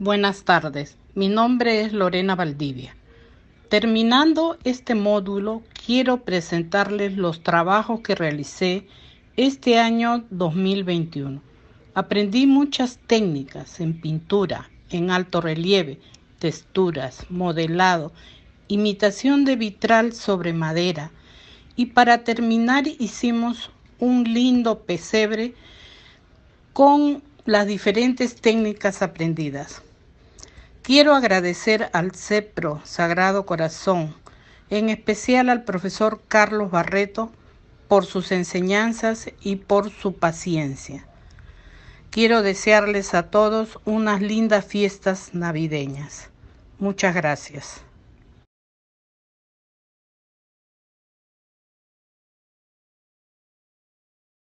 Buenas tardes, mi nombre es Lorena Valdivia. Terminando este módulo, quiero presentarles los trabajos que realicé este año 2021. Aprendí muchas técnicas en pintura, en alto relieve, texturas, modelado, imitación de vitral sobre madera y para terminar hicimos un lindo pesebre con las diferentes técnicas aprendidas. Quiero agradecer al CEPRO Sagrado Corazón, en especial al profesor Carlos Barreto, por sus enseñanzas y por su paciencia. Quiero desearles a todos unas lindas fiestas navideñas. Muchas gracias.